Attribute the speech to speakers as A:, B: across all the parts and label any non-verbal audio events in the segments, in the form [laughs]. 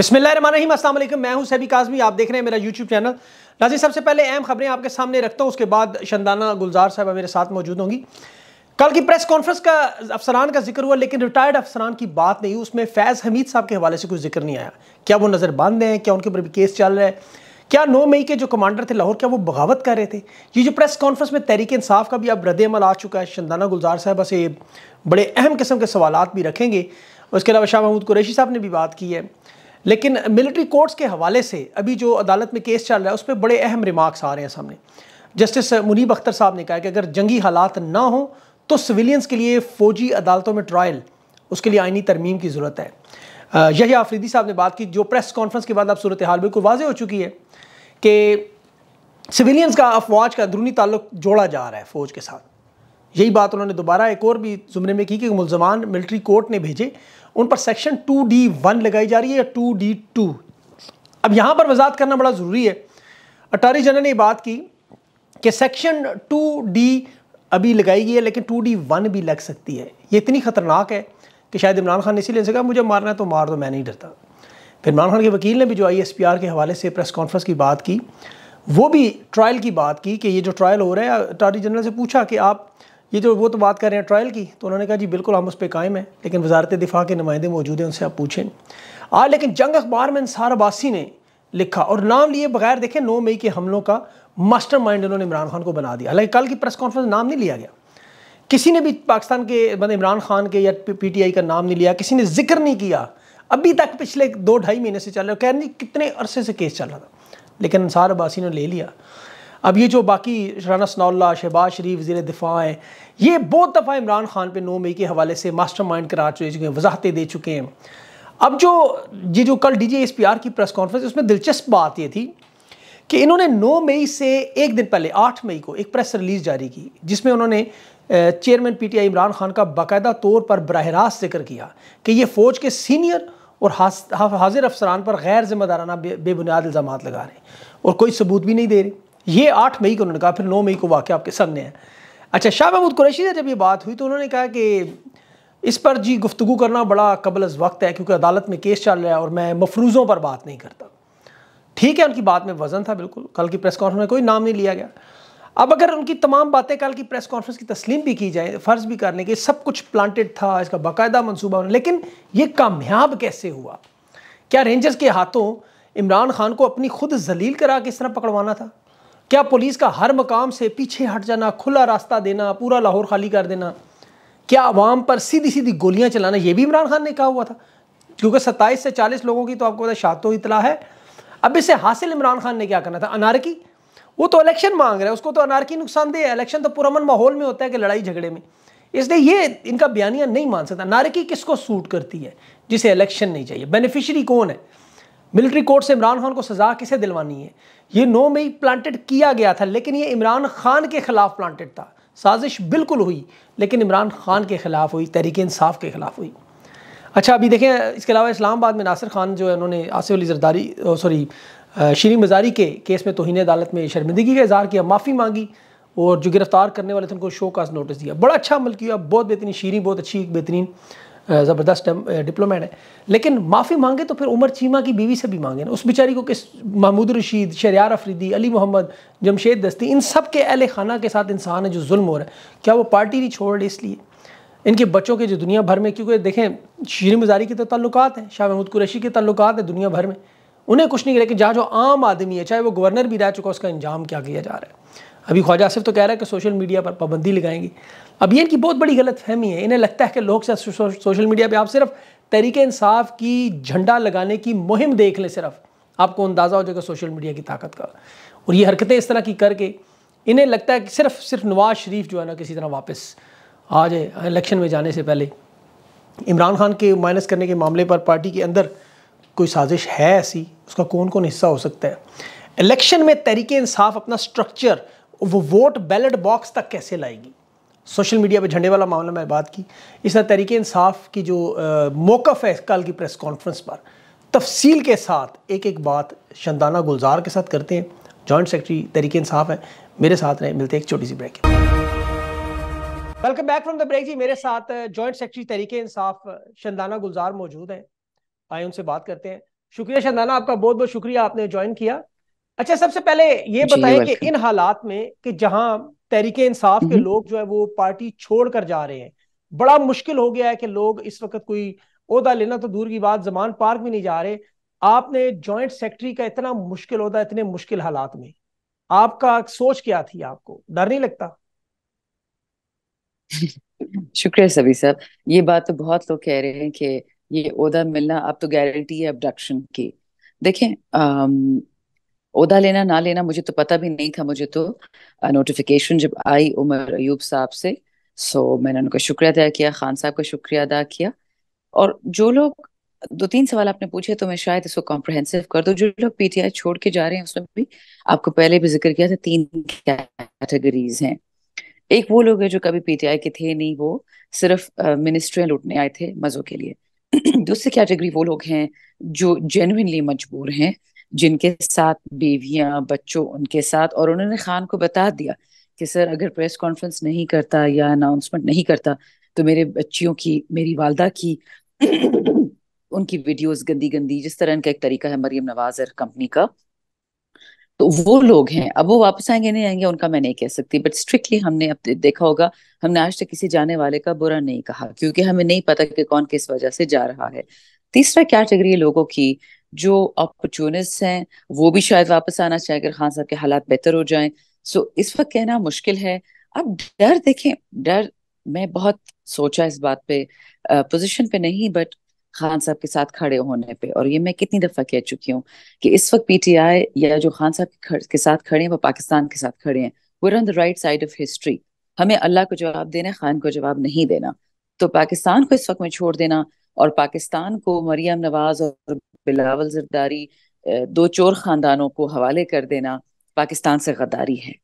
A: बिस्मिल्लाम असल मैं हूं सैबी काजमी आप देख रहे हैं मेरा यूट्यूब चैनल नाजी सबसे पहले अहम खबरें आपके सामने रखता हूं उसके बाद शंदाना गुलजार साहब मेरे साथ मौजूद होंगी कल की प्रेस कॉन्फ्रेंस का अफसरान का जिक्र हुआ लेकिन रिटायर्ड अफसरान की बात नहीं हुई उसमें फैज़ हमीद साहब के हवाले से कुछ जिक्र नहीं आया क्या वो नज़रबंद हैं क्या उनके ऊपर भी केस चल रहा है क्या नौ मई के जो कमांडर थे लाहौर क्या वो बगावत कर रहे थे ये जो प्रेस कॉन्फ्रेंस में तहरीक इंसाफ का भी अब रद्द अमल आ चुका है शंदाना गुलजार साहबा से बड़े अहम किस्म के सवाल भी रखेंगे उसके अलावा शाह महमूद कुरैशी साहब ने भी बात की है लेकिन मिलिट्री कोर्ट्स के हवाले से अभी जो अदालत में केस चल रहा है उस पर बड़े अहम रिमार्क्स आ रहे हैं सामने जस्टिस मुनीब अख्तर साहब ने कहा कि अगर जंगी हालात ना हों तो सिविलियंस के लिए फ़ौजी अदालतों में ट्रायल उसके लिए आइनी तरमीम की ज़रूरत है यही आफरीदी साहब ने बात की जो प्रेस कॉन्फ्रेंस के बाद अब सूरत हाल बिल्कुल वाजह हो चुकी है कि सिविलियंस का अफवाज का अंदरूनी ताल्लुक जोड़ा जा रहा है फ़ौज के साथ यही बात उन्होंने दोबारा एक और भी जुमरे में की कि मुलजमान मिलिट्री कोर्ट ने भेजे उन पर सेक्शन टू डी वन लगाई जा रही है या टू डी टू अब यहाँ पर वजात करना बड़ा ज़रूरी है अटारी जनरल ने बात की कि सेक्शन टू डी अभी लगाई गई है लेकिन टू डी वन भी लग सकती है ये इतनी ख़तरनाक है कि शायद इमरान खान इसीलिए से कहा मुझे मारना है तो मार दो मैं नहीं डरता फिर इमरान खान के वकील ने भी जो आई एस पी आर के हवाले से प्रेस कॉन्फ्रेंस की बात की वो भी ट्रायल की बात की कि ये जो ट्रायल हो रहा है अटारी जनरल से पूछा कि आप ये जो वो तो बात कर रहे हैं ट्रायल की तो उन्होंने कहा जी बिल्कुल हम उस पर कायम हैं लेकिन वजारत दिफा के नुमाइंदे मौजूद हैं उनसे आप पूछें आज लेकिन जंग अखबार में इंसार अब्बासी ने लिखा और नाम लिए बगैर देखें नौ मई के हमलों का मास्टर माइंड उन्होंने इमरान खान को बना दिया हालांकि कल की प्रेस कॉन्फ्रेंस नाम नहीं लिया गया किसी ने भी पाकिस्तान के मतलब इमरान खान के या पीटीआई का नाम नहीं लिया किसी ने जिक्र नहीं किया अभी तक पिछले दो ढाई महीने से चल रहा कह रही कितने अरसे से केस चल रहा था लेकिन अंसार अब्बासी ने ले लिया अब ये जो बाकी राना सनाउल्ला शहबाज शरीफ ज़ीर दिफा हैं ये बहुत दफ़ा इमरान खान पर नौ मई के हवाले से मास्टर माइंड करार चुके हैं वजाहतें दे चुके हैं अब जो ये जो कल D J S P R की प्रेस कॉन्फ्रेंस उसमें दिलचस्प बात ये थी कि इन्होंने नौ मई से एक दिन पहले आठ मई को एक प्रेस रिलीज़ जारी की जिसमें उन्होंने chairman P T I Imran Khan का बाकायदा तौर पर बरह रास्त जिक्र किया कि ये फ़ौज के सीनियर और हाजिर अफसरान पर गैर जिम्मेदाराना बेबुनियाद इल्ज़ाम लगा रहे हैं और कोई सबूत भी नहीं दे रहे ये आठ मई को उन्होंने कहा फिर नौ मई को वाक्य आपके सामने है अच्छा शाह महमूद कुरैशी से जब ये बात हुई तो उन्होंने कहा कि इस पर जी गुफ्तु करना बड़ा कबल अज वक्त है क्योंकि अदालत में केस चल रहा है और मैं मफरूज़ों पर बात नहीं करता ठीक है उनकी बात में वज़न था बिल्कुल कल की प्रेस कॉन्फ्रेंस में कोई नाम नहीं लिया गया अब अगर उनकी तमाम बातें कल की प्रेस कॉन्फ्रेंस की तस्लीम भी की जाए फ़र्ज़ भी करने के सब कुछ प्लांटेड था इसका बाकायदा मनसूबा होना लेकिन ये कामयाब कैसे हुआ क्या रेंजर्स के हाथों इमरान खान को अपनी खुद जलील करा के इस तरह पकड़वाना था क्या पुलिस का हर मकाम से पीछे हट जाना खुला रास्ता देना पूरा लाहौर खाली कर देना क्या आवाम पर सीधी सीधी गोलियां चलाना ये भी इमरान खान ने कहा हुआ था क्योंकि सत्ताईस से चालीस लोगों की तो आपको पता शातो इतला है अब इसे हासिल इमरान खान ने क्या करना था अनारकी वो तो इलेक्शन मांग रहा है उसको तो अनारकी नुकसानदेह है इलेक्शन तो पुरमन माहौल में होता है कि लड़ाई झगड़े में इसलिए ये इनका बयानियाँ नहीं मान सकता नारकी किसको सूट करती है जिसे इलेक्शन नहीं चाहिए बेनिफिशरी कौन है मिलिट्री कोर्ट से इमरान खान को सजा किसे दिलवानी है ये नो मई प्लांटेड किया गया था लेकिन ये इमरान खान के खिलाफ प्लांटेड था साजिश बिल्कुल हुई लेकिन इमरान खान के खिलाफ हुई तहरीक इंसाफ के खिलाफ हुई अच्छा अभी देखें इसके अलावा इस्लामाबाद में नासिर खान जो है उन्होंने आसिफ अली जरदारी सॉरी शीरी मजारी के केस में तोहन अदालत में शर्मिंदगी का इजहार किया माफ़ी मांगी और जो गिरफ्तार करने वाले थे उनको शो का नोटिस दिया बड़ा अच्छा अमल किया बहुत बेहतरीन शीरी बहुत अच्छी बेहतरीन ज़बरदस्त डिप्लोमेट है लेकिन माफ़ी मांगे तो फिर उमर चीमा की बीवी से भी मांगे ना उस बेचारी को किस महमूद रशीद शरियार अफरीदी अली मोहम्मद जमशेद दस्ती इन सब के अहल खाना के साथ इंसान है जो जुल्म हो रहा है क्या वो पार्टी नहीं छोड़ रही इसलिए इनके बच्चों के जो दुनिया भर में क्योंकि देखें शीर मजारी के तो ताल्लुक हैं शाह महमूद कुरैशी के ताल्लुक हैं दुनिया भर में उन्हें कुछ नहीं लेकिन जहाँ जो आम आदमी है चाहे वो गवर्नर भी रह चुका उसका इंजाम क्या किया जा रहा है अभी ख्वाजा आसिफ तो कह रहा है कि सोशल मीडिया पर पाबंदी लगाएंगी अब ये इनकी बहुत बड़ी गलत फहमी है इन्हें लगता है कि लोग सोशल मीडिया पर आप सिर्फ तहरीक इंसाफ की झंडा लगाने की मुहिम देख लें सिर्फ आपको अंदाज़ा हो जाएगा सोशल मीडिया की ताकत का और ये हरकतें इस तरह की करके इन्हें लगता है कि सिर्फ सिर्फ नवाज शरीफ जो है ना किसी तरह वापस आ जाए इलेक्शन में जाने से पहले इमरान खान के माइनस करने के मामले पर पार्टी के अंदर कोई साजिश है ऐसी उसका कौन कौन हिस्सा हो सकता है इलेक्शन में तहरीक इंसाफ अपना स्ट्रक्चर वो वोट बैलेट बॉक्स तक कैसे लाएगी सोशल मीडिया पे झंडे वाला मामला मैं बात की इस तरह तरीके इंसाफ की जो मौकफ़ है कल की प्रेस कॉन्फ्रेंस पर तफसील के साथ एक एक बात शंदाना गुलजार के साथ करते हैं जॉइंट सेक्रेटरी तरीके इंसाफ है मेरे साथ रहे मिलते हैं एक छोटी सी break welcome back from the break जी मेरे साथ जॉइंट सेक्रेटरी तरीके इंसाफ शंदाना गुलजार मौजूद हैं आए उनसे बात करते हैं शुक्रिया शंदाना आपका बहुत बहुत शुक्रिया आपने ज्वाइन किया अच्छा सबसे पहले ये बताएं कि इन हालात में कि जहां तहरीके इंसाफ के हम्म। लोग जो है वो पार्टी छोड़ कर जा रहे हैं बड़ा मुश्किल हो गया है कि लोग इस वक्त कोई अहदा लेना तो दूर की बात जमान पार्क भी नहीं जा रहे आपने जॉइंट सेक्रेटरी का इतना मुश्किल होता इतने मुश्किल हालात में आपका सोच क्या थी आपको डर नहीं लगता
B: [laughs] शुक्रिया सभी साहब ये बात तो बहुत लोग कह रहे हैं कि ये ओदा मिलना अब तो गारंटी है अब्डक्शन की देखें उदा लेना ना लेना मुझे तो पता भी नहीं था मुझे तो नोटिफिकेशन जब आई उमर अयूब साहब से सो मैंने उनका शुक्रिया अदा किया खान साहब का शुक्रिया अदा किया और जो लोग दो तीन सवाल आपने पूछे तो मैं शायद इसको कॉम्प्रहेंसिव कर दू जो लोग पीटीआई छोड़ के जा रहे हैं उसमें भी आपको पहले भी जिक्र किया था तीन कैटेगरीज हैं एक वो लोग हैं जो कभी पीटीआई के थे नहीं वो सिर्फ मिनिस्ट्रियां लुटने आए थे मज़ों के लिए [clears throat] दूसरी कैटेगरी वो लोग हैं जो जेनुनली मजबूर हैं जिनके साथ बीवियां बच्चों उनके साथ और उन्होंने खान को बता दिया कि सर अगर प्रेस कॉन्फ्रेंस नहीं करता या अनाउंसमेंट नहीं करता तो मेरे बच्चियों की मेरी वालदा की [clears throat] उनकी वीडियोस गंदी गंदी जिस तरह इनका एक तरीका है मरियम नवाज कंपनी का
A: तो वो लोग हैं
B: अब वो वापस आएंगे नहीं आएंगे उनका मैं नहीं कह सकती बट स्ट्रिक्टली हमने अब देखा होगा हमने आज तक किसी जाने वाले का बुरा नहीं कहा क्योंकि हमें नहीं पता कि कौन किस वजह से जा रहा है तीसरा कैटेगरी लोगों की जो अपॉर्चुनिस्ट हैं वो भी शायद वापस आना चाहे अगर खान साहब के हालात बेहतर हो जाएं सो so, इस वक्त कहना मुश्किल है अब डर देखें डर मैं बहुत सोचा इस बात पे पोजीशन पे नहीं बट खान साहब के साथ खड़े होने पे और ये मैं कितनी दफा कह चुकी हूँ कि इस वक्त पीटीआई या जो खान साहब के साथ खड़े हैं वो पाकिस्तान के साथ खड़े हैं we're on the right side of history हमें अल्लाह को जवाब देना खान को जवाब नहीं देना तो पाकिस्तान को इस वक्त में छोड़ देना और पाकिस्तान को मरियम नवाज और बिलावल जरदारी दो चोर खानदानों को हवाले कर देना पाकिस्तान से गद्दारी है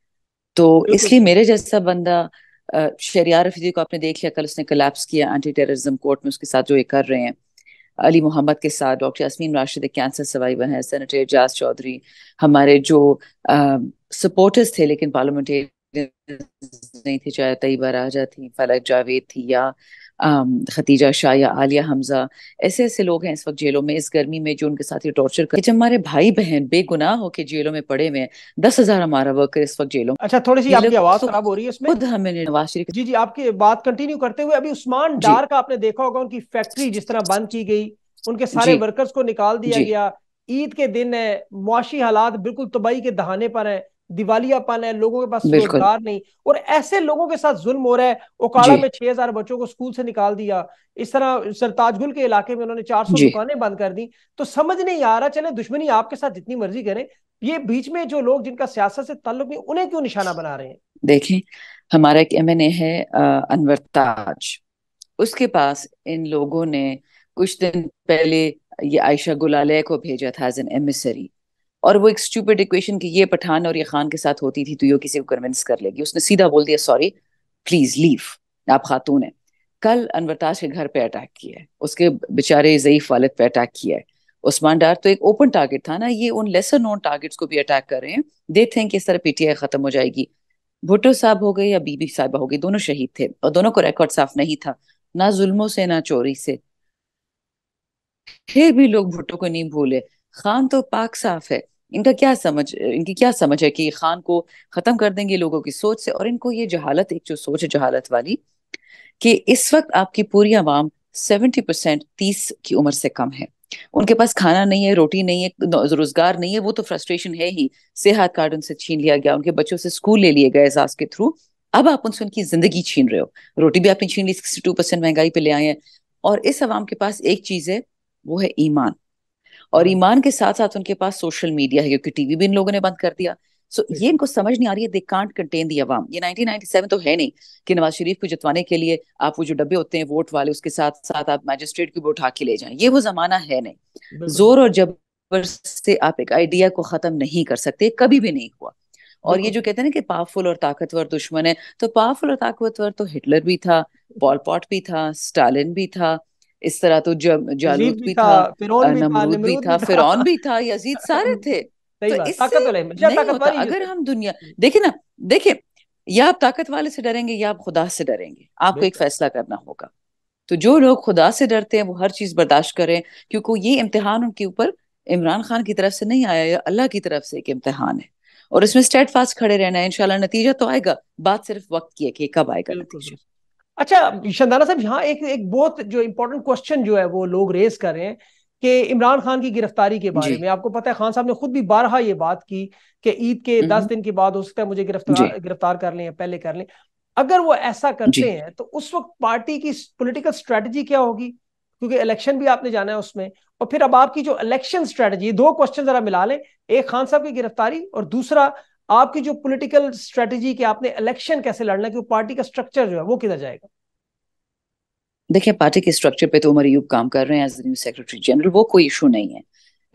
B: तो इसलिए मेरे जैसा बंदा शरिया रफीजी को आपने देख लिया कल उसने कलेप्स किया एंटी टेररिज्म कोर्ट में उसके साथ जो ये कर रहे हैं अली मोहम्मद के साथ doctor Yasmin Rashid cancer survivor हैं सेनेटर एजाज चौधरी हमारे जो सपोर्टर्स थे लेकिन पार्लियामेंटेरियन नहीं थे चाहे तयबा राजा थी फलक जावेद थी या खतीजा शाह या आलिया हमजा ऐसे ऐसे लोग हैं इस वक्त जेलों में इस गर्मी में जो उनके साथ ये टॉर्चर कर जब हमारे भाई बहन बेगुनाह होकर जेलों में पड़े हुए हैं दस हजार हमारा वर्कर इस वक्त जेलों अच्छा थोड़ी सी आपकी आवाज
A: खराब हो रही है इसमें खुद हमें नवाज शरीफ जी जी आपकी बात कंटिन्यू करते हुए अभी उस्मान डार का आपने देखा होगा उनकी फैक्ट्री जिस तरह बंद की गई उनके सारे वर्कर्स को निकाल दिया गया ईद के दिन है मुआशी हालात बिल्कुल तबाही के दहाने पर है दिवालियापन है लोगों के पास रोजगार नहीं और ऐसे लोगों के साथ जुल्म हो रहा है ओकाड़ा में छह हजार बच्चों को स्कूल से निकाल दिया इस तरह सरताजगुल के इलाके में उन्होंने चार सौ दुकानें बंद कर दी तो समझ नहीं आ रहा चले दुश्मनी आपके साथ जितनी मर्जी करें ये बीच में जो लोग जिनका सियासत से ताल्लुक नहीं उन्हें क्यों निशाना बना रहे हैं
B: देखें हमारा एक एम है अनवर ताज उसके पास इन लोगों ने कुछ दिन पहले ये आयशा गुलाले को भेजा था एज एन एमिसरी और वो एक स्टूपिड इक्वेशन कि ये पठान और ये खान के साथ होती थी तो ये किसी को कन्विंस कर लेगी उसने सीधा बोल दिया सॉरी प्लीज लीव आप खातून है कल अनवरताज के घर पे अटैक किया है उसके बेचारे जयीफ वालद पे अटैक किया है उस्मान डार तो एक ओपन टारगेट था ना ये उन लेसर नोन टारगेट्स को भी अटैक कर रहे हैं हैं कि इस तरह पीटीआई खत्म हो जाएगी भुट्टो साहब हो गए या बीबी साहब हो गई दोनों शहीद थे और दोनों को रिकॉर्ड साफ नहीं था ना जुल्मों से ना चोरी से फिर भी लोग भुट्टो को नहीं भूले खान तो पाक साफ है इनका क्या समझ इनकी क्या समझ है कि खान को खत्म कर देंगे लोगों की सोच से और इनको ये जहालत एक जो सोच है जहालत वाली कि इस वक्त आपकी पूरी आवाम सेवेंटी परसेंट तीस की उम्र से कम है उनके पास खाना नहीं है रोटी नहीं है रोजगार नहीं है वो तो फ्रस्ट्रेशन है ही सेहत कार्ड उनसे छीन लिया गया उनके बच्चों से स्कूल ले लिए गए एजाज के थ्रू अब आप उनसे उनकी जिंदगी छीन रहे हो रोटी भी आपने छीन ली सिक्सटी टू परसेंट महंगाई पे ले आए हैं और इस आवाम के पास एक चीज है वो है ईमान और ईमान के साथ साथ उनके पास सोशल मीडिया है क्योंकि टीवी भी इन लोगों ने बंद कर दिया सो so, ये इनको समझ नहीं आ रही है दे कांट कंटेन दी अवाम ये 1997 तो है नहीं कि नवाज शरीफ को जितवाने के लिए आप वो जो डब्बे होते हैं वोट वाले उसके साथ साथ आप मैजिस्ट्रेट की उठा के ले जाएं ये वो जमाना है नहीं जोर और जबर से आप एक आइडिया को खत्म नहीं कर सकते कभी भी नहीं हुआ और ये जो कहते हैं ना कि पावरफुल और ताकतवर दुश्मन है तो पावरफुल और ताकतवर तो हिटलर भी था पॉल पॉट भी था स्टालिन भी था इस तरह तो जालूत भी था नमरूद भी था फिरौन भी था यजीद [laughs] सारे थे तो अगर हम दुनिया हम्म। देखे ना देखे या आप ताकत वाले से डरेंगे या आप खुदा से डरेंगे आपको एक फैसला करना होगा तो जो लोग खुदा से डरते हैं वो हर चीज बर्दाश्त करें क्योंकि ये इम्तिहान उनके ऊपर इमरान खान की तरफ से नहीं आया अल्लाह की तरफ से एक इम्तिहान है और इसमें स्टेट फास्ट खड़े रहना है इनशाला नतीजा तो आएगा बात सिर्फ वक्त की है कि कब आएगा नतीजा
A: अच्छा शंदाना साहब यहाँ एक एक बहुत जो इम्पोर्टेंट क्वेश्चन जो है वो लोग रेज कर रहे हैं कि इमरान खान की गिरफ्तारी के बारे में आपको पता है खान साहब ने खुद भी बारहा ये बात की कि ईद के हम्म। दस दिन के बाद हो सकता है मुझे गिरफ्तार गिरफ्तार कर लें पहले कर लें अगर वो ऐसा करते हैं तो उस वक्त पार्टी की पोलिटिकल स्ट्रेटजी क्या होगी क्योंकि इलेक्शन भी आपने जाना है उसमें और फिर अब आपकी जो इलेक्शन स्ट्रेटजी दो क्वेश्चन जरा मिला लें एक खान साहब की गिरफ्तारी और दूसरा आपकी जो पॉलिटिकल स्ट्रेटजी के आपने इलेक्शन कैसे लड़ना कि पार्टी का स्ट्रक्चर जो है वो किधर जाएगा
B: देखिए पार्टी के स्ट्रक्चर पे तो उमर यूब काम कर रहे हैं एज न्यू सेक्रेटरी जनरल वो कोई इशू नहीं है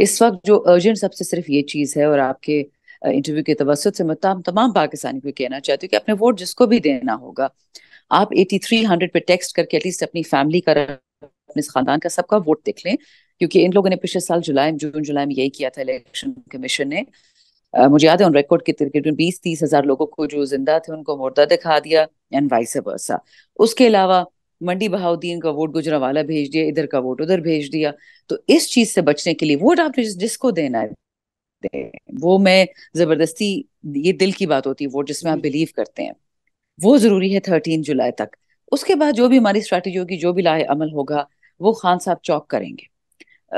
B: इस वक्त जो अर्जेंट सबसे सिर्फ ये चीज़ है और आपके इंटरव्यू uh, के तवसत से मैं तमाम पाकिस्तानी को कहना चाहती हूँ कि अपने वोट जिसको भी देना होगा आप एटी थ्री हंड्रेड पे टेक्स्ट करके एटलीस्ट अपनी फैमिली का अपने खानदान का सबका वोट देख लें क्योंकि इन लोगों ने पिछले साल जुलाई जून जुलाई में यही किया था इलेक्शन कमीशन ने मुझे याद है ऑन रिकॉर्ड के में बीस तीस हजार लोगों को जो जिंदा थे उनको मुर्दा दिखा दिया एंड वाइस वर्सा उसके अलावा मंडी बहाउद्दीन का वोट गुजरावाला भेज दिया इधर का वोट उधर भेज दिया तो इस चीज से बचने के लिए वोट आप जिसको देना है दे। वो मैं जबरदस्ती ये दिल की बात होती है वोट जिसमें आप बिलीव करते हैं वो जरूरी है थर्टीन जुलाई तक उसके बाद जो भी हमारी स्ट्रैटेजी होगी जो भी लाए अमल होगा वो खान साहब चौक करेंगे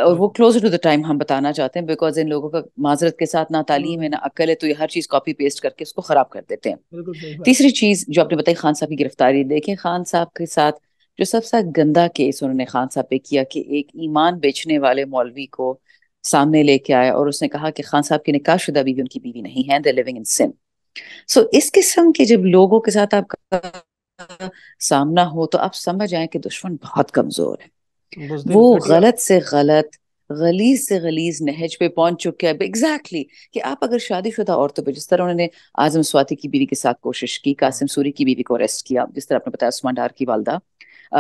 B: और वो क्लोजर टू द टाइम हम बताना चाहते हैं बिकॉज इन लोगों का माजरत के साथ ना तालीम है ना अकल है तो ये हर चीज़ कॉपी पेस्ट करके उसको ख़राब कर देते हैं तीसरी चीज़ जो आपने बताई खान साहब की गिरफ्तारी देखें खान साहब के साथ जो सबसे गंदा केस उन्होंने खान साहब पे किया कि एक ईमान बेचने वाले मौलवी को सामने लेके आया और उसने कहा कि खान साहब की शुदा बीवी उनकी बीवी नहीं है दे लिविंग इन सिन सो इस किस्म के जब लोगों के साथ आपका सामना हो तो आप समझ आए कि दुश्मन बहुत कमजोर है
A: वो
B: गलत से गलत गलीज से गलीज नहज पे पहुंच चुके हैं एग्जैक्टली exactly, कि आप अगर शादीशुदा औरतों पे जिस तरह उन्होंने आजम स्वाति की बीवी के साथ कोशिश की कासिम सूरी की बीवी को अरेस्ट किया जिस तरह आपने बताया उस्मान डार की वालदा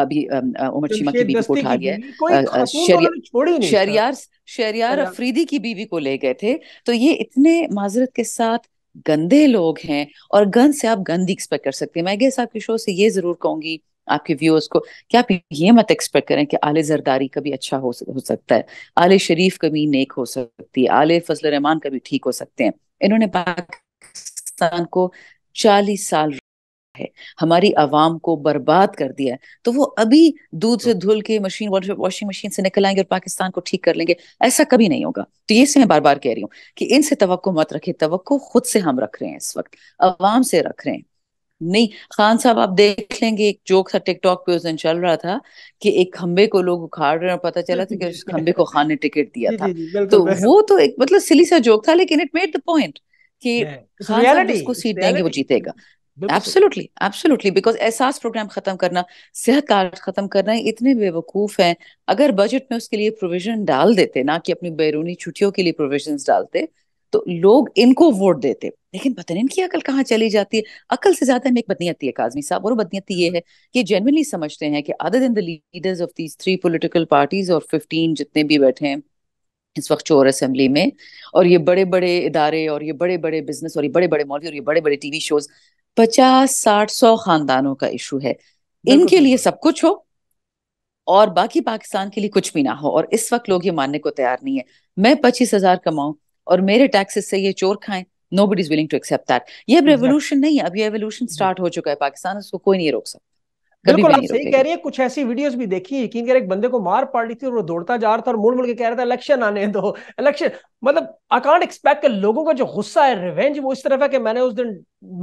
B: अभी उमर शीमा तो की बीवी को उठा गया शरियार शरियार अच्छा। अफरीदी की बीवी को ले गए थे तो ये इतने माजरत के साथ गंदे लोग हैं और गंद से आप गंदी एक्सपेक्ट कर सकते हैं मैं गेस आपके शो से ये जरूर कहूंगी आपके व्यूअर्स को कि आप ये मत एक्सपेक्ट करें कि आले जरदारी कभी अच्छा हो, हो सकता है आले शरीफ कभी नेक हो सकती है आले फजल रहमान कभी ठीक हो सकते हैं इन्होंने पाकिस्तान को चालीस साल है हमारी आवाम को बर्बाद कर दिया है तो वो अभी दूध से धुल के मशीन वॉशिंग मशीन से निकल आएंगे और पाकिस्तान को ठीक कर लेंगे ऐसा कभी नहीं होगा तो ये से मैं बार बार कह रही हूँ कि इनसे तो मत रखे तो खुद से हम रख रहे हैं इस वक्त आवाम से रख रहे हैं नहीं खान साहब आप देख लेंगे एक जोक था टिकटॉक पे उस दिन चल रहा था कि एक खंबे को लोग उखाड़ रहे हैं और पता चला था कि उस खंबे को खान ने टिकट दिया
A: था तो वो
B: तो एक मतलब सिली सा जोक था लेकिन इट मेड द पॉइंट कि खान साहब उसको सीट देंगे वो जीतेगा absolutely absolutely because Ehsaas programme खत्म करना सेहत कार्ड खत्म करना इतने बेवकूफ हैं अगर बजट में उसके लिए प्रोविजन डाल देते ना कि अपनी बैरूनी छुट्टियों के लिए प्रोविजन डालते तो लोग इनको वोट देते लेकिन पता नहीं इनकी अकल कहाँ चली जाती है अकल से ज्यादा हमें एक बदनीयती है काजमी साहब और बदनीयती ये है कि जेनवनली समझते हैं कि other than the leaders of these three political parties और फिफ्टीन जितने भी बैठे हैं इस वक्त चोर असेंबली में और ये बड़े बड़े इदारे और ये बड़े बड़े बिजनेस और ये बड़े बड़े मॉल और ये बड़े बड़े टीवी शोज पचास साठ सौ खानदानों का इशू है इनके लिए सब कुछ हो और बाकी पाकिस्तान के लिए कुछ भी ना हो और इस वक्त लोग ये मानने को तैयार नहीं है मैं पच्चीस हजार कमाऊं और मेरे टैक्सेस से ये चोर खाएं nobody is willing to accept that ये अब रेवोल्यूशन नहीं है अब ये रेवोल्यूशन स्टार्ट हो चुका है पाकिस्तान उसको कोई नहीं रोक सकता
A: बिल्कुल आप सही कह रही है कुछ ऐसी वीडियोस भी देखी यकीन कर एक बंदे को मार पड़ रही थी और वो दौड़ता जा रहा था और मुड़ मुड़ के कह रहा था इलेक्शन आने दो इलेक्शन मतलब आई कांट एक्सपेक्ट लोगों का जो गुस्सा है रिवेंज वो इस तरफ है कि मैंने उस दिन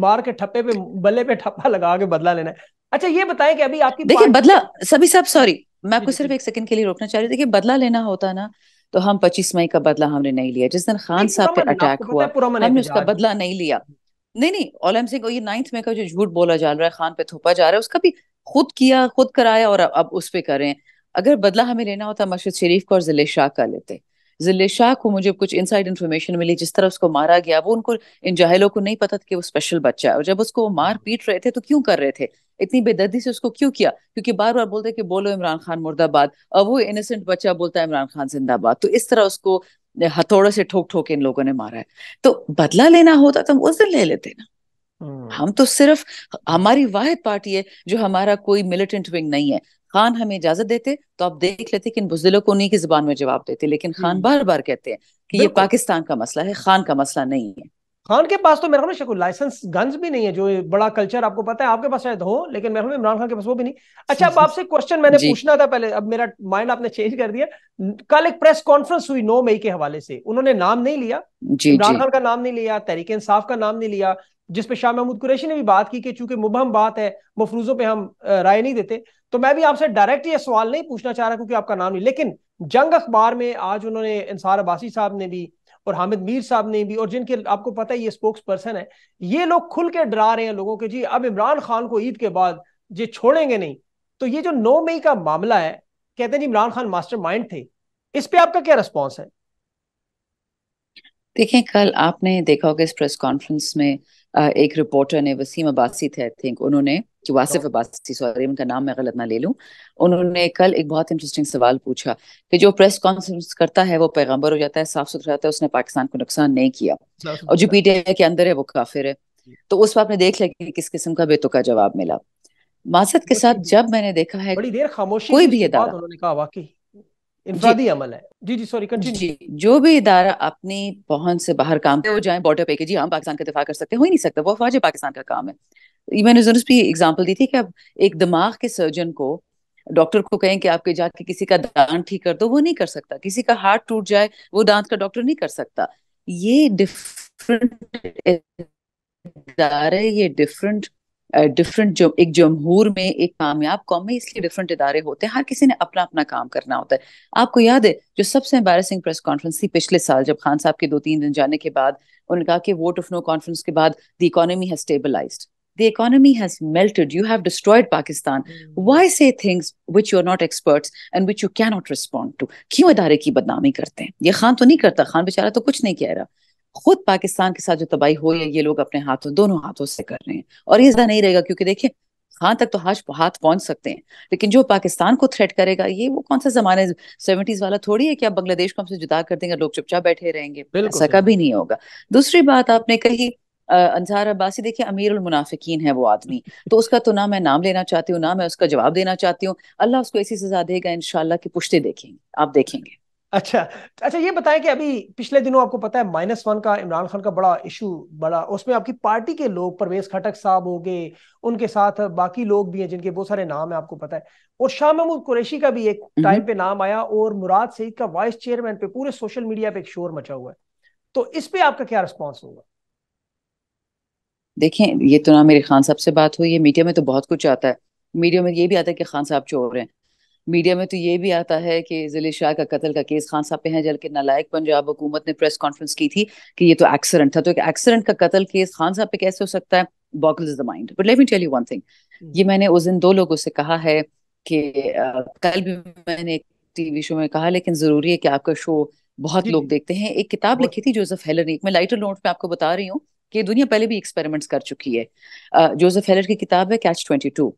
A: मार के ठप्पे पे बल्ले पे ठप्पा लगा के बदला लेना है अच्छा ये बताएं कि अभी आपकी देखिए बदला
B: सभी साहब सॉरी मैं आपको सिर्फ एक सेकंड के लिए रोकना चाह रही हूँ देखिए बदला लेना होता ना तो हम 25 मई का बदला हमने नहीं लिया जिस दिन खान साहब पे अटैक हुआ हमने उसका बदला नहीं लिया नहीं नहीं ऑल एम सिंह ये नाइन्थ मई का जो झूठ बोला जा रहा है खान पे थोपा जा रहा है उसका भी खुद किया खुद कराया और अब उस पर करें अगर बदला हमें लेना होता मशरद शरीफ को और जिले शाह का लेते जिले शाह को मुझे कुछ इनसाइड इन्फॉर्मेशन मिली जिस तरह उसको मारा गया वो उनको इन जाहिलों को नहीं पता था कि वो स्पेशल बच्चा है और जब उसको मार पीट रहे थे तो क्यों कर रहे थे इतनी बेदर्दी से उसको क्यों किया क्योंकि बार बार बोलते कि बोलो इमरान खान मुर्दाबाद और वो इनोसेंट बच्चा बोलता है इमरान खान जिंदाबाद तो इस तरह उसको हथौड़े से ठोक ठोक इन लोगों ने मारा है तो बदला लेना होता तो हम उस दिन ले लेते ना हम्म। हम तो सिर्फ हमारी वाहिद पार्टी है जो हमारा कोई मिलिटेंट विंग नहीं है खान हमें इजाजत देते तो आप देख लेते कि इन बुजदिलों को उन्हीं की जुबान में जवाब देते लेकिन खान हम्म। बार बार कहते हैं कि ये
A: पाकिस्तान का मसला है खान का मसला नहीं है खान के पास तो मेरे ख्याल में शकुल लाइसेंस गन्स भी नहीं है जो बड़ा कल्चर आपको पता है आपके पास शायद हो लेकिन मेरे ख्याल में इमरान खान के पास वो भी नहीं अच्छा अब आपसे क्वेश्चन मैंने पूछना था पहले अब मेरा माइंड आपने चेंज कर दिया कल एक प्रेस कॉन्फ्रेंस हुई नौ मई के हवाले से उन्होंने नाम नहीं लिया इमरान खान का नाम नहीं लिया तहरीक इंसाफ का नाम नहीं लिया जिस पे शाह महमूद कुरैशी ने भी बात की कि चूंकि मुबहम बात है मफरूजों पे हम राय नहीं देते तो मैं भी आपसे डायरेक्ट ये सवाल नहीं पूछना चाह रहा क्योंकि आपका नाम नहीं लेकिन जंग अखबार में आज उन्होंने इंसार अब्बासी साहब ने भी और हामिद मीर साहब ने भी और जिनके आपको पता है ये स्पोक्स पर्सन है ये लोग खुल के डरा रहे हैं लोगों के जी अब इमरान खान को ईद के बाद ये छोड़ेंगे नहीं तो ये जो नौ मई का मामला है कहते हैं जी इमरान खान मास्टर माइंड थे इस पे आपका क्या रिस्पॉन्स है
B: देखिए कल आपने देखा होगा इस प्रेस कॉन्फ्रेंस में एक रिपोर्टर ने वसीम अबासी थे आई थिंक उन्होंने कि वासिफ हाँ। अबासी सॉरी उनका नाम मैं गलत ना ले लूँ उन्होंने कल एक बहुत इंटरेस्टिंग सवाल पूछा कि जो प्रेस कॉन्फ्रेंस करता है वो पैगंबर हो जाता है साफ सुथरा जाता है उसने पाकिस्तान को नुकसान नहीं किया और जो पीटीआई के अंदर है वो काफिर है तो उस पर आपने देख लिया कि किस किस्म का बेतुका जवाब मिला मासद के साथ जब मैंने देखा है बड़ी देर खामोशी कोई भी उन्होंने
A: कहा वाकई इनफरादी अमल है जी जी सॉरी कंटिन्यू
B: जो भी इदारा अपनी पहुंच से बाहर काम करे हो जाए बॉर्डर पे कि जी हम पाकिस्तान का दिफा कर सकते हो ही नहीं सकते वो फौज पाकिस्तान का काम है मैंने जरूर भी एग्जाम्पल दी थी कि अब एक दिमाग के सर्जन को डॉक्टर को कहें कि आपके जाके किसी का दांत ठीक कर दो वो नहीं कर सकता किसी का हार्ट टूट जाए वो दांत का डॉक्टर नहीं कर सकता ये डिफरेंट इदारे ये डिफरेंट डिफरेंट जो एक जमहूर में एक कामयाब कौम में इसलिए डिफरेंट इदारे होते हैं हर किसी ने अपना अपना काम करना होता है आपको याद है जो सबसे एम्बेसिंग प्रेस कॉन्फ्रेंस थी पिछले साल जब खान साहब के दो तीन दिन जाने के बाद उन्होंने कहा कि वोट ऑफ नो कॉन्फ्रेंस के बाद the economy has the the economy has melted you have destroyed pakistan hmm. why say things which you're not experts and which you cannot respond to क्यों इदारे की बदनामी करते हैं ये खान तो नहीं करता खान बेचारा तो कुछ नहीं कह रहा खुद पाकिस्तान के साथ जो तबाही हो है ये लोग अपने हाथों दोनों हाथों से कर रहे हैं और ये ज्यादा नहीं रहेगा क्योंकि देखिए हाँ तक तो हाथ हाथ पहुंच सकते हैं लेकिन जो पाकिस्तान को थ्रेट करेगा ये वो कौन सा जमाने सेवेंटीज वाला थोड़ी है कि आप बांग्लादेश को हमसे जुदा कर देंगे लोग चुपचाप बैठे रहेंगे ऐसा कभी नहीं होगा दूसरी बात आपने कही अंजार अब्बासी देखिए अमीर मुनाफिकीन है वो आदमी तो उसका तो ना मैं नाम लेना चाहती हूँ ना मैं उसका जवाब देना चाहती हूँ अल्लाह उसको ऐसी सजा देगा इनशाला की पुश्ते देखेंगे आप देखेंगे
A: अच्छा अच्छा ये बताएं कि अभी पिछले दिनों आपको पता है माइनस वन का इमरान खान का बड़ा इशू बड़ा उसमें आपकी पार्टी के लोग परवेज खटक साहब हो गए उनके साथ बाकी लोग भी हैं जिनके बहुत सारे नाम है आपको पता है और शाह महमूद कुरैशी का भी एक हम्म। टाइम पे नाम आया और मुराद सईद का वाइस चेयरमैन पे पूरे सोशल मीडिया पे एक शोर मचा हुआ है तो इस पे आपका क्या रिस्पॉन्स होगा
B: देखें ये तो ना मेरे खान साहब से बात हुई है मीडिया में तो बहुत कुछ आता है मीडिया में ये भी आता है कि खान साहब चोर हैं मीडिया में तो ये भी आता है कि जिले शाह का कत्ल का केस खान साहब पे है जबकि नालायक पंजाब हुकूमत ने प्रेस कॉन्फ्रेंस की थी कि ये तो एक्सीडेंट था तो एक्सीडेंट का कत्ल केस खान साहब पे कैसे हो सकता है boggle is the mind but let me tell you one thing ये मैंने उस दिन दो लोगों से कहा है कि कल भी मैंने एक टीवी शो में कहा लेकिन जरूरी है कि आपका शो बहुत लोग देखते हैं एक किताब लिखी थी जोसेफ हेलर ने मैं लाइटर नोट में आपको बता रही हूँ कि दुनिया पहले भी एक्सपेरिमेंट्स कर चुकी है जोसेफ हेलर की किताब है कैच ट्वेंटी टू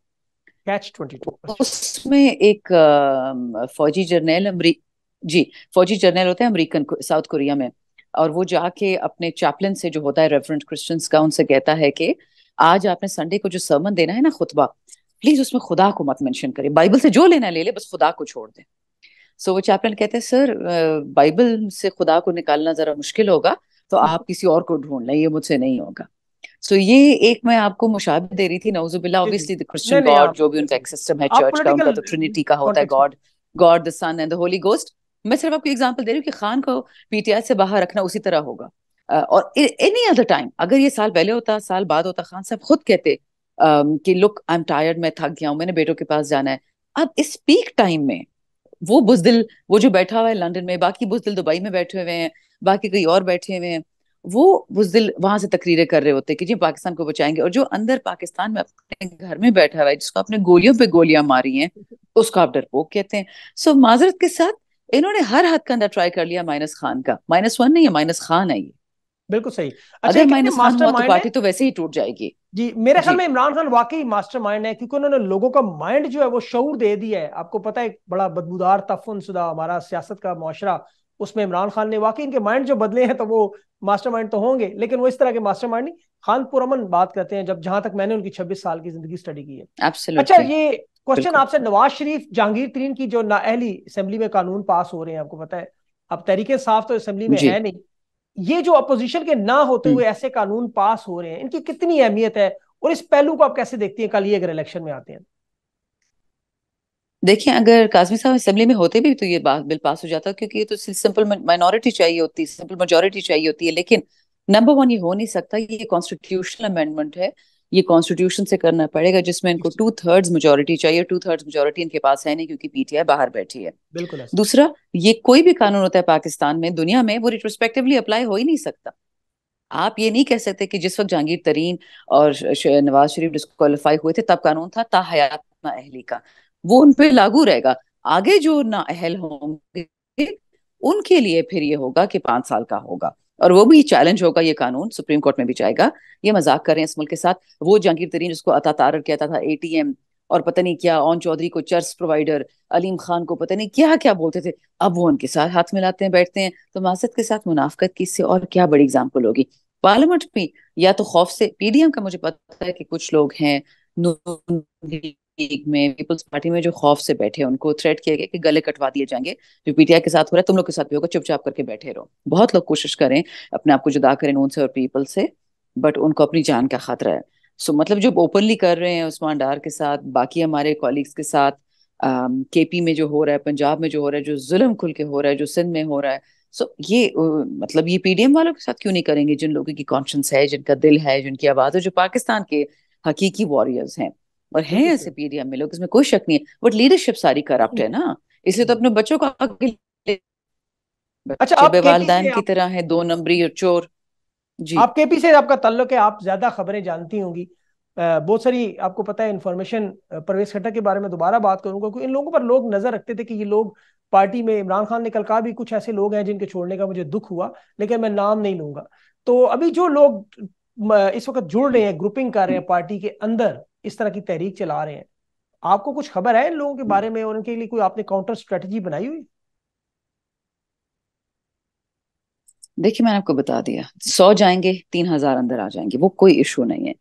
A: कैच 22
B: उसमें एक फौजी जर्नल अमरी जी फौजी जर्नल होते हैं अमेरिकन साउथ कोरिया में और वो जाके अपने चैपलिन से जो होता है रेफरेंट क्रिश्चियंस का उनसे कहता है कि आज आपने संडे को जो sermon देना है ना खुतबा प्लीज उसमें खुदा को मत मेंशन करें बाइबल से जो लेना है ले ले बस खुदा को छोड़ दें सो so, वो चैपलिन कहते हैं सर बाइबल से खुदा को निकालना जरा मुश्किल होगा तो आप किसी और को ढूंढ लें ये मुझसे नहीं होगा सो ये एक मैं आपको मुशाबे दे रही थी नौजुबिल्ला ऑब्वियसली द क्रिश्चियन गॉड जो भी उनका एक सिस्टम है चर्च का उनका तो ट्रिनिटी का होता है God God the Son and the Holy Ghost मैं सिर्फ आपको एग्जांपल दे रही हूँ कि खान को पीटीआई से बाहर रखना उसी तरह होगा uh, और एनी अदर टाइम अगर ये साल पहले होता साल बाद होता खान साहब खुद कहते um, कि लुक आई एम टायर्ड मैं थक गया हूँ मैंने बेटों के पास जाना है अब इस पीक टाइम में वो बुजदिल वो जो बैठा हुआ है लंदन में बाकी बुजदिल दुबई में बैठे हुए हैं बाकी कहीं और बैठे हुए हैं वो बुजदिल वहां से तकरीरें कर रहे होते कि जी पाकिस्तान को बचाएंगे और जो अंदर पाकिस्तान में अपने घर में बैठा हुआ है जिसको अपने गोलियों पे गोलियां मारी हैं उसको आप डरपोक कहते हैं सो माजरत के साथ इन्होंने हर हद का अंदर ट्राई कर लिया माइनस खान का माइनस वन नहीं है माइनस खान है ये बिल्कुल सही अगर अच्छा, माइनस खान हुआ तो पार्टी तो वैसे ही टूट जाएगी
A: जी मेरे ख्याल में इमरान खान वाकई मास्टर माइंड है क्योंकि उन्होंने लोगों का माइंड जो है वो शौर दे दिया है आपको पता है बड़ा बदबूदार तफन शुदा हमारा सियासत का मुआरा उसमें इमरान खान ने वाकई इनके माइंड जो बदले हैं तो वो मास्टरमाइंड तो होंगे लेकिन वो इस तरह के मास्टरमाइंड नहीं खान पुरमन बात करते हैं जब जहां तक मैंने उनकी छब्बीस साल की जिंदगी स्टडी की है Absolutely. अच्छा ये क्वेश्चन आपसे नवाज शरीफ जहांगीर तरीन की जो नाअहली असेंबली में कानून पास हो रहे हैं आपको पता है अब तरीके साफ तो असेंबली में है नहीं ये जो अपोजिशन के ना होते हम्म। हुए ऐसे कानून पास हो रहे हैं इनकी कितनी अहमियत है और इस पहलू को आप कैसे देखती हैं कल ये अगर इलेक्शन में आते हैं
B: देखिए अगर काजमी साहब असेंबली में होते भी तो ये बात बिल पास हो जाता क्योंकि ये तो सिंपल माइनॉरिटी चाहिए होती है सिंपल मेजोरिटी चाहिए होती है लेकिन नंबर वन ये हो नहीं सकता ये कॉन्स्टिट्यूशनल अमेंडमेंट है ये कॉन्स्टिट्यूशन से करना पड़ेगा जिसमें इनको टू थर्ड मेजोरिटी चाहिए टू थर्ड मेजोरिटी इनके पास है नहीं क्योंकि पीटीआई बाहर बैठी है बिल्कुल दूसरा ये कोई भी कानून होता है पाकिस्तान में दुनिया में वो रिट्रोस्पेक्टिवली अप्लाई हो ही नहीं सकता आप ये नहीं कह सकते कि जिस वक्त जहांगीर तरीन और नवाज शरीफ डिस्कालीफाई हुए थे तब कानून था ता ताहयातना अहली का वो उन पे लागू रहेगा आगे जो ना अहल होंगे उनके लिए फिर ये होगा कि पांच साल का होगा और वो भी चैलेंज होगा ये कानून सुप्रीम कोर्ट में भी जाएगा ये मजाक कर रहे हैं इस मुल्क के साथ वो जहांगीर तरीन जिसको अता तारर कहता था एटीएम और पता नहीं क्या ओन चौधरी को चर्च प्रोवाइडर अलीम खान को पता नहीं क्या क्या बोलते थे अब वो उनके साथ हाथ मिलाते हैं बैठते हैं तो मासद के साथ मुनाफ्त की इससे और क्या बड़ी एग्जाम्पल होगी पार्लियामेंट में या तो खौफ से पीडीएम का मुझे पता है कि कुछ लोग हैं लीग में पीपल्स पार्टी में जो खौफ से बैठे उनको थ्रेट किया गया कि गले कटवा दिए जाएंगे जो पीटीआई के साथ हो रहा है तुम लोग के साथ भी होगा चुपचाप करके बैठे रहो बहुत लोग कोशिश करें अपने आप को जुदा करें उनसे और पीपल से बट उनको अपनी जान का खतरा है सो so, मतलब जो ओपनली कर रहे हैं उस्मान डार के साथ बाकी हमारे कॉलीग्स के साथ के um, पी में जो हो रहा है पंजाब में जो हो रहा है जो जुल्म खुल के हो रहा है जो सिंध में हो रहा है सो so, ये uh, मतलब ये पीडीएम वालों के साथ क्यों नहीं करेंगे जिन लोगों की कॉन्शंस है जिनका दिल है जिनकी आवाज है जो पाकिस्तान के हकीकी वॉरियर्स हैं और हैं ऐसे पीरियम में लोग इसमें कोई शक नहीं है बट लीडरशिप सारी करप्ट है ना इसलिए तो अपने बच्चों को आगे अच्छा आप वालदान की
A: तरह है दो नंबरी और चोर जी आप केपी से आपका तल्लुक है आप ज्यादा खबरें जानती होंगी बहुत सारी आपको पता है इन्फॉर्मेशन प्रवेश खट्टर के बारे में दोबारा बात करूंगा क्योंकि इन लोगों पर लोग नजर रखते थे कि ये लोग पार्टी में इमरान खान ने कल कहा भी कुछ ऐसे लोग हैं जिनके छोड़ने का मुझे दुख हुआ लेकिन मैं नाम नहीं लूंगा तो अभी जो लोग इस वक्त जुड़ रहे हैं ग्रुपिंग कर रहे हैं पार्टी के अंदर इस तरह की तहरीक चला रहे हैं आपको कुछ खबर है इन लोगों के बारे हम्म। में और उनके लिए कोई आपने काउंटर स्ट्रेटजी बनाई हुई
B: देखिए मैंने आपको बता दिया सौ जाएंगे तीन हजार अंदर आ जाएंगे वो कोई इशू नहीं है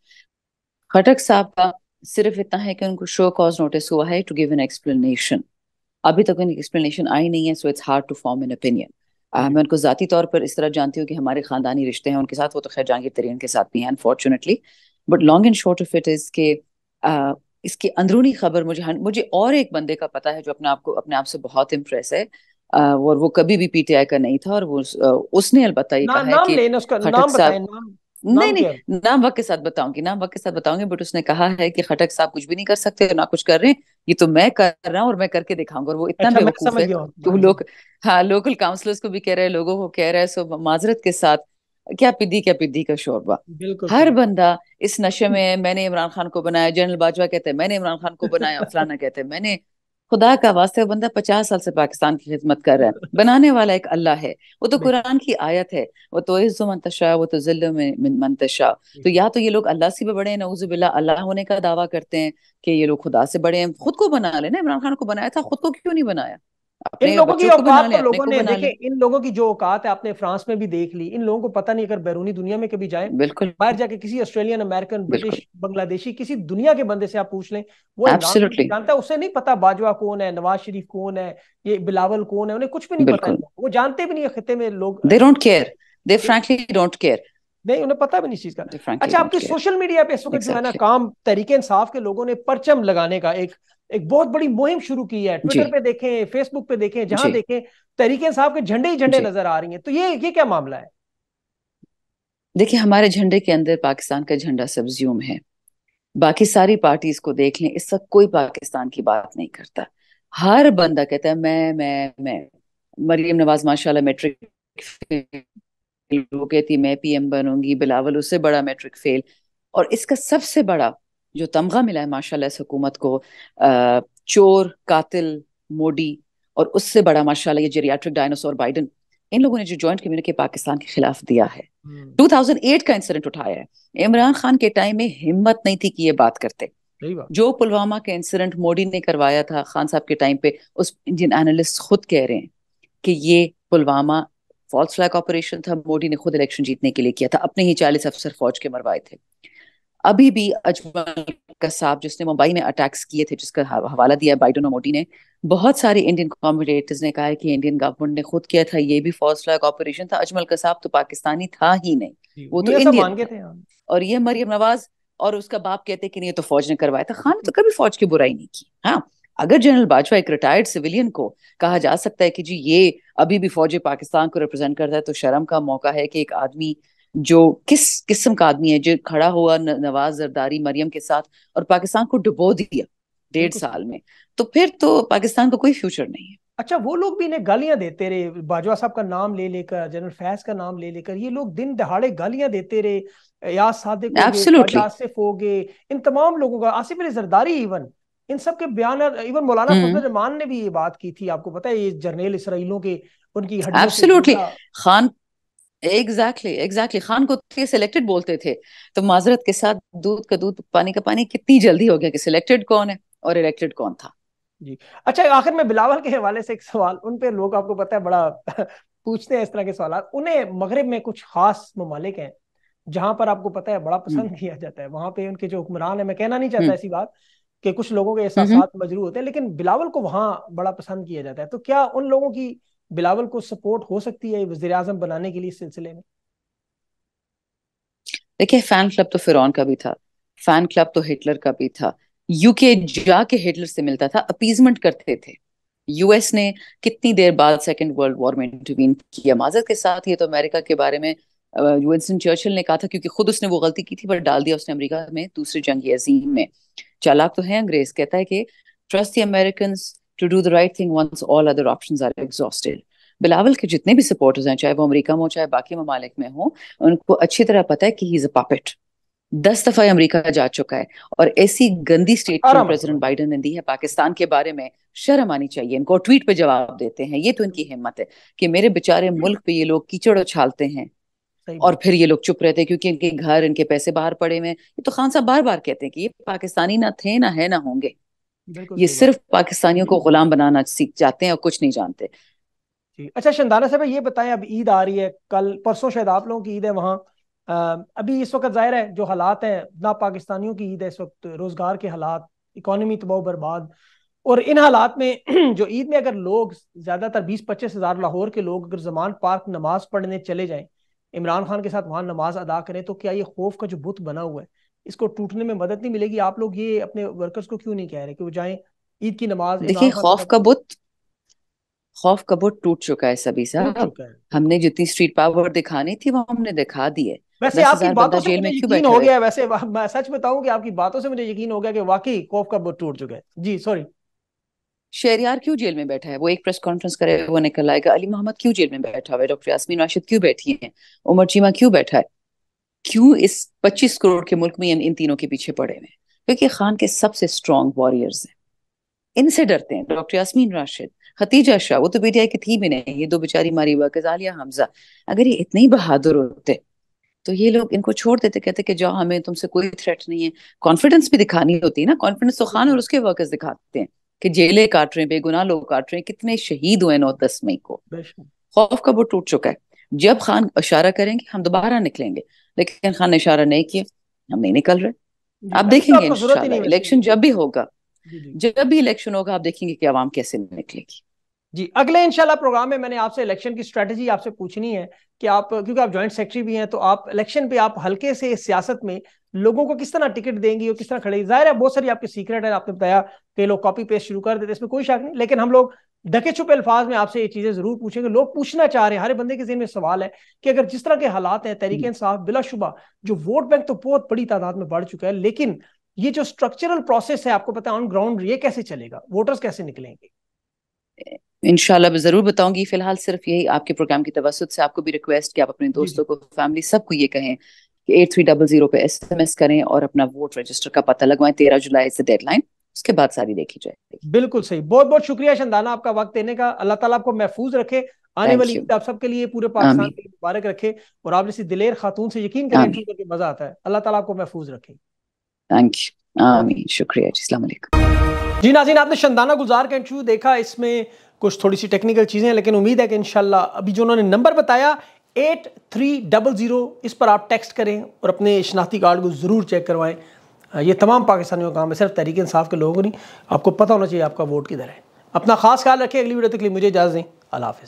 B: खटक साहब का सिर्फ इतना है कि उनको शो कॉज नोटिस हुआ है टू गिव एन एक्सप्लेनेशन अभी तक उनकी एक्सप्लेनेशन आई नहीं है so it's hard to form an opinion मैं उनको जाती तौर पर इस तरह जानती हूँ कि हमारे खानदानी रिश्ते हैं उनके साथ वो तो खैर जहांगीर तरीन के साथ भी हैं unfortunately but long and short of it is के इसकी अंदरूनी खबर मुझे मुझे और एक बंदे का पता है जो अपने आप को अपने आप से बहुत इम्प्रेस है और वो कभी भी पीटीआई का नहीं था और वो उसने अलबत्ता ये कहा है कि खटक साहब नहीं नहीं नाम वक्त के साथ बताऊंगी नाम वक्त के साथ बताऊंगी बट उसने कहा है कि खटक साहब कुछ भी नहीं कर सकते ना कुछ कर रहे हैं ये तो मैं कर रहा हूँ और मैं करके दिखाऊंगा और वो इतना अच्छा, बेवकूफ है तो लोग हाँ लोकल काउंसलर्स को भी कह रहे हैं लोगों को कह रहा है सो माजरत के साथ क्या पिदी क्या पिदी का शोरबा हर बंदा इस नशे में मैंने इमरान खान को बनाया जनरल बाजवा कहते हैं मैंने इमरान खान को बनाया [laughs] फलाना कहते हैं मैंने खुदा का वास्ते बंदा पचास साल से पाकिस्तान की खिदमत कर रहा है बनाने वाला एक अल्लाह है वो तो कुरान की आयत है वो तो इज्जो मंतशा वो तो जिल्लो में मंतशा तो या तो ये लोग अल्लाह से भी बड़े हैं नवजुबिल्ला अल्लाह होने का दावा करते हैं कि ये लोग खुदा से बड़े हैं खुद को बना लेना इमरान खान को बनाया था खुद को क्यों नहीं बनाया
A: इन लोगों की औकात तो लोगों ने देखे इन लोगों की जो औकात है आपने फ्रांस में भी देख ली इन लोगों को पता नहीं अगर बैरूनी दुनिया में कभी जाए बिल्कुल बाहर जाके किसी ऑस्ट्रेलियन अमेरिकन ब्रिटिश बांग्लादेशी किसी दुनिया के बंदे से आप पूछ लें वो तो जानता है उसे नहीं पता बाजवा कौन है नवाज शरीफ कौन है ये बिलावल कौन है उन्हें कुछ भी नहीं पता वो जानते भी नहीं खत्ते में लोग
B: they don't care they frankly don't care नहीं उन्हें पता भी नहीं चीज का अच्छा आपके सोशल
A: मीडिया पे इस वक्त जो है ना काम तरीके इंसाफ के लोगों ने परचम लगाने का एक एक बहुत बड़ी मुहिम शुरू की है ट्विटर पे देखें फेसबुक पे देखें जहां देखें तरीके साहब के झंडे ही झंडे नजर आ रही हैं तो ये ये क्या मामला है
B: देखिए हमारे झंडे के अंदर पाकिस्तान का झंडा सब्ज्यूम है बाकी सारी पार्टीज को देख लें इस वक्त कोई पाकिस्तान की बात नहीं करता हर बंदा कहता है मैं मैं मैं मरियम नवाज माशाल्लाह मैट्रिक फेल हो गई थी मैं पीएम बनूंगी बिलावल उससे बड़ा मैट्रिक फेल और इसका सबसे बड़ा जो तमगा मिला है माशाल्लाह इस हुकूमत को आ, चोर कातिल मोडी और उससे बड़ा माशाल्लाह ये जेरियाट्रिक डायनासोर बाइडन इन लोगों ने जो जॉइंट कम्युनिटी पाकिस्तान के खिलाफ दिया है टू हम्म। का इंसिडेंट उठाया है इमरान खान के टाइम में हिम्मत नहीं थी कि ये बात करते जो पुलवामा का इंसिडेंट मोदी ने करवाया था खान साहब के टाइम पे उस इंडियन एनालिस्ट खुद कह रहे हैं कि ये पुलवामा फॉल्स फ्लैग ऑपरेशन था मोदी ने खुद इलेक्शन जीतने के लिए किया था अपने ही चालीस अफसर फौज के मरवाए थे अभी भी अजमल कसाब जिसने मुंबई में अटैक्स किए थे जिसका हवाला दिया बाइडन और मोदी ने बहुत सारे इंडियन कॉमेडेटर्स ने कहा है कि इंडियन गवर्नमेंट ने खुद किया था ये भी फॉर्स फ्लैग ऑपरेशन था अजमल कसाब तो पाकिस्तानी था ही नहीं वो तो इंडियन थे हाँ। और ये मरियम नवाज और उसका बाप कहते कि नहीं तो फौज ने करवाया था खान ने तो कभी फौज की बुराई नहीं की हाँ अगर जनरल बाजवा एक रिटायर्ड सिविलियन को कहा जा सकता है कि जी ये अभी भी फौज पाकिस्तान को रिप्रेजेंट करता है तो शर्म का मौका है कि एक आदमी जो किस किस्म का आदमी है जो खड़ा हुआ नवाज जरदारी मरियम के साथ और पाकिस्तान को डुबो दिया डेढ़ साल में तो फिर तो पाकिस्तान का को कोई फ्यूचर नहीं है
A: अच्छा वो लोग भी इन्हें गालियां देते रहे बाजवा साहब का नाम ले लेकर जनरल फैज का नाम ले लेकर ये लोग दिन दहाड़े गालियां देते रहे याद सादिक आसिफ हो गए इन तमाम लोगों का आसिफ अली जरदारी इवन इन सब के बयान इवन मौलाना हम्म। फजल रहमान ने भी ये बात की थी आपको पता है ये जर्नेल इसराइलों के उनकी absolutely
B: Khan exactly exactly Khan को सिलेक्टेड तो बोलते थे तो माजरत के साथ दूध का दूध पानी का पानी कितनी जल्दी हो गया कि सिलेक्टेड कौन है और इलेक्टेड कौन था
A: जी अच्छा आखिर में बिलावल के हवाले से एक सवाल उन पे लोग आपको पता है बड़ा [laughs] पूछते हैं इस तरह के सवाल उन्हें मगरब में कुछ खास ममालिक हैं जहां पर आपको पता है बड़ा हम्म। पसंद किया जाता है वहां पे उनके जो हुक्मरान है मैं कहना नहीं चाहता हम्म। ऐसी बात कि कुछ लोगों के एहसास हम्म, मजरूर होते हैं लेकिन बिलावल को वहां बड़ा पसंद किया जाता है तो क्या उन लोगों की बिलावल को सपोर्ट हो सकती है वजीर आजम बनाने के लिए सिलसिले में
B: देखिए फैन क्लब तो फिर का भी था फैन क्लब तो हिटलर का भी था यूके जाके हिटलर से मिलता था अपीजमेंट करते थे यूएस ने कितनी देर बाद सेकेंड वर्ल्ड वॉर में इंटरवीन किया माजत के साथ ये तो अमेरिका के बारे में यूएसन चर्चिल ने कहा था क्योंकि खुद उसने वो गलती की थी पर डाल दिया उसने अमेरिका में दूसरे जंग अजीम में चालाक तो है अंग्रेज कहता है कि trust the American to do the right thing once all other option are exhausted Bilawal के जितने भी सपोर्टर्स हैं चाहे वो अमरीका में हो चाहे बाकी ममालिक में हो उनको अच्छी तरह पता है कि ही इज अ पापेट दस दफा अमेरिका जा चुका है और ऐसी गंदी स्टेट प्रेसिडेंट बाइडेन ने दी है पाकिस्तान के बारे में शर्म आनी चाहिए इनको ट्वीट पे जवाब देते हैं ये तो इनकी हिम्मत है कि मेरे बेचारे मुल्क पे ये लोग कीचड़ उछालते हैं और फिर ये लोग चुप रहते हैं क्योंकि इनके घर इनके पैसे बाहर पड़े हुए हैं ये तो खान साहब बार बार कहते हैं कि ये पाकिस्तानी ना थे ना है ना होंगे ये सिर्फ पाकिस्तानियों को गुलाम बनाना सीख जाते हैं और कुछ नहीं जानते
A: जी अच्छा शंदाना साहब ये बताएं अब ईद आ रही है कल परसों शायद आप लोगों की ईद है वहाँ अभी इस वक्त जाहिर है जो हालात हैं ना पाकिस्तानियों की ईद है इस वक्त रोजगार के हालात इकोनॉमी तबाह बर्बाद और इन हालात में [clears throat] जो ईद में अगर लोग ज्यादातर बीस पच्चीस हजार लाहौर के लोग अगर जमान पार्क नमाज पढ़ने चले जाएं इमरान खान के साथ वहां नमाज अदा करें तो क्या ये खौफ का जो बुत बना हुआ है इसको टूटने में मदद नहीं मिलेगी आप लोग ये अपने वर्कर्स को क्यों नहीं कह रहे कि वो जाएं ईद की नमाज देखिए खौफ का
B: बुत खौफ का बुत टूट चुका है सभी साहब हमने जितनी स्ट्रीट पावर दिखानी थी वो हमने दिखा दी है वैसे आपकी बातों से मुझे यकीन हो गया
A: वैसे मैं सच बताऊं कि आपकी बातों से मुझे यकीन हो गया कि वाकई खौफ का बुत टूट चुका है जी सॉरी
B: शेरियार क्यों जेल में बैठा है वो एक प्रेस कॉन्फ्रेंस करे वो निकल आएगा अली मोहम्मद क्यों जेल में बैठा हुआ है डॉक्टर यासमीन राशिद क्यों बैठी है उमर चीमा क्यों बैठा है क्यों इस पच्चीस करोड़ के मुल्क में इन तीनों के पीछे पड़े हुए हैं क्योंकि खान के सबसे स्ट्रॉन्ग वॉरियर्स हैं इनसे डरते हैं डॉक्टर यासमीन राशिद खतीजा शाह वो तो पीटीआई की थी भी नहीं ये दो बेचारी मारी हुआ कजालिया हमजा अगर ये इतने ही बहादुर होते तो ये लोग इनको छोड़ देते कहते कि जाओ हमें तुमसे कोई थ्रेट नहीं है कॉन्फिडेंस भी दिखानी होती है ना कॉन्फिडेंस तो खान और उसके वर्कर्स दिखाते हैं कि जेलें काट रहे हैं बेगुनाह लोग काट रहे हैं कितने शहीद हुए नौ दस मई को खौफ का वो टूट चुका है जब खान इशारा करेंगे हम दोबारा निकलेंगे लेकिन खान ने इशारा नहीं किया हम नहीं निकल रहे
A: आप अच्छा, तो देखेंगे इलेक्शन
B: जब भी होगा जब भी इलेक्शन होगा आप देखेंगे कि आवाम कैसे निकलेगी
A: जी अगले इनशाला प्रोग्राम में मैंने आपसे इलेक्शन की स्ट्रेटजी आपसे पूछनी है कि आप क्योंकि आप ज्वाइंट सेक्रेटरी भी हैं तो आप इलेक्शन पे आप हल्के से सियासत में लोगों को किस तरह टिकट देंगी और किस तरह खड़े जाहिर है बहुत सारी आपके सीक्रेट है आपने बताया कई लोग कॉपी पेस्ट शुरू कर देते इसमें कोई शक नहीं लेकिन हम लोग धके छुपे अल्फाज में आपसे ये चीज़ें ज़रूर पूछेंगे लोग पूछना चाह रहे हैं हर बंदे के जहन में सवाल है कि अगर जिस तरह के हालात हैं तहरीक इंसाफ बिलाशुबा जो वोट बैंक तो बहुत बड़ी तादाद में बढ़ चुका है लेकिन ये जो स्ट्रक्चरल प्रोसेस है आपको पता है ऑन ग्राउंड ये कैसे चलेगा वोटर्स कैसे निकलेंगे
B: इनशाला ज़रूर बताऊंगी फिलहाल सिर्फ यही आपके प्रोग्राम की तवसत से आपको भी रिक्वेस्ट कि आप अपने दोस्तों को फैमिली सबको ये कहें कि एट थ्री डबल जीरो पे एस एम एस करें और अपना वोट रजिस्टर का पता लगवाएं तेरह जुलाई से डेडलाइन उसके बाद सारी देखी जाएगी
A: बिल्कुल सही बहुत बहुत शुक्रिया शंदाना आपका वक्त देने का अल्लाह ताला आपको महफूज रखे आने वाली ईद आप सबके लिए पूरे पाकिस्तान के लिए मुबारक रखे और आप जैसी दिलेर खातून से यकीन करें करके मजा आता है अल्लाह ताला आपको महफूज रखे
B: थैंक यू आमीन शुक्रिया जी
A: जी नाजीन आपने शंदाना गुजार का इंटरव्यू देखा इसमें कुछ थोड़ी सी टेक्निकल चीज़ें हैं लेकिन उम्मीद है कि इन अभी जो उन्होंने नंबर बताया एट थ्री डबल ज़ीरो इस पर आप टेक्स्ट करें और अपने शनाख्ती कार्ड को ज़रूर चेक करवाएं ये तमाम पाकिस्तानियों का काम है सिर्फ तहरीक इंसाफ के लोगों को नहीं आपको पता होना चाहिए आपका वोट किधर है अपना खास ख्याल रखें अगली वीडियो तक लिए मुझे इजाज़त दें अला हाफ़